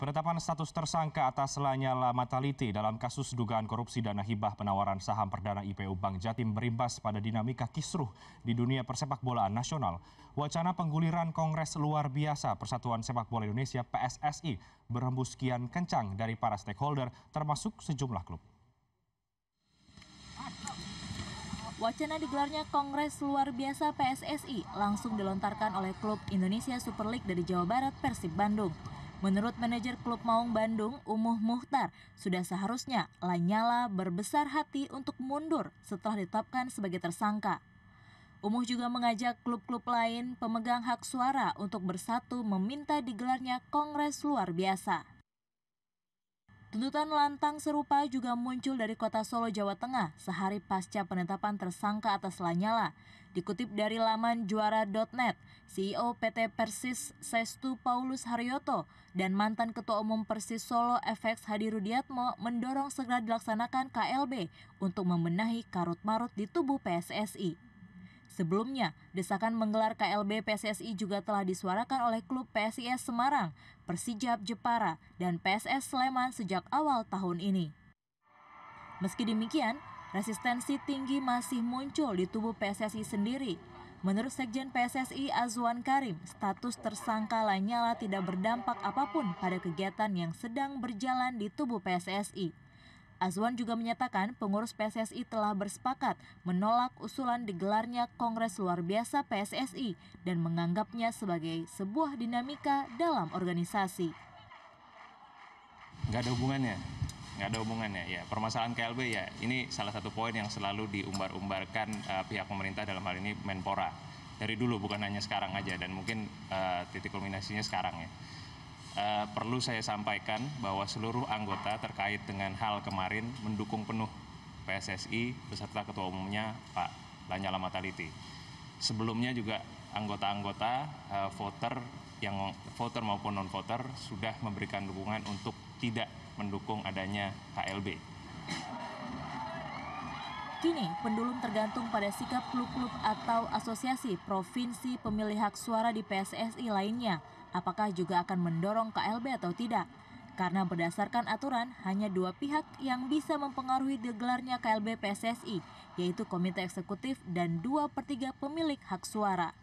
Penetapan status tersangka atas Lanyala Mataliti dalam kasus dugaan korupsi dana hibah penawaran saham perdana IPU Bank Jatim berimbas pada dinamika kisruh di dunia persepak bolaan nasional. Wacana pengguliran Kongres Luar Biasa Persatuan Sepak Bola Indonesia PSSI berhembus kian kencang dari para stakeholder termasuk sejumlah klub. Wacana digelarnya Kongres Luar Biasa PSSI langsung dilontarkan oleh klub Indonesia Super League dari Jawa Barat Persib Bandung. Menurut manajer klub Maung Bandung, Umuh Muhtar, sudah seharusnya Lanyala berbesar hati untuk mundur setelah ditetapkan sebagai tersangka. Umuh juga mengajak klub-klub lain pemegang hak suara untuk bersatu meminta digelarnya kongres luar biasa. Tuntutan lantang serupa juga muncul dari kota Solo, Jawa Tengah sehari pasca penetapan tersangka atas Lanyala. Dikutip dari laman juara.net, CEO PT Persis Sestu Paulus Haryoto dan mantan Ketua Umum Persis Solo FX Hadi Rudiatmo mendorong segera dilaksanakan KLB untuk membenahi karut-marut di tubuh PSSI. Sebelumnya, desakan menggelar KLB PSSI juga telah disuarakan oleh klub PSIS Semarang, Persijab Jepara, dan PSS Sleman sejak awal tahun ini. Meski demikian, resistensi tinggi masih muncul di tubuh PSSI sendiri. Menurut Sekjen PSSI Azwan Karim, status tersangka Lanyala tidak berdampak apapun pada kegiatan yang sedang berjalan di tubuh PSSI. Azwan juga menyatakan pengurus PSSI telah bersepakat menolak usulan digelarnya Kongres Luar Biasa PSSI dan menganggapnya sebagai sebuah dinamika dalam organisasi. Nggak ada hubungannya, nggak ada hubungannya. Ya, permasalahan KLB ya, ini salah satu poin yang selalu diumbar-umbarkan uh, pihak pemerintah dalam hal ini Menpora. Dari dulu, bukan hanya sekarang aja, dan mungkin uh, titik kulminasinya sekarang ya uh, perlu saya sampaikan bahwa seluruh anggota terkait dengan hal kemarin mendukung penuh PSSI beserta ketua umumnya Pak Lanyala Mataliti. Sebelumnya juga anggota-anggota uh, voter yang voter maupun non voter sudah memberikan dukungan untuk tidak mendukung adanya KLB. Kini pendulum tergantung pada sikap klub-klub atau asosiasi provinsi pemilih hak suara di PSSI lainnya apakah juga akan mendorong KLB atau tidak. Karena berdasarkan aturan, hanya dua pihak yang bisa mempengaruhi digelarnya KLB PSSI, yaitu Komite Eksekutif dan dua per 3 pemilik hak suara.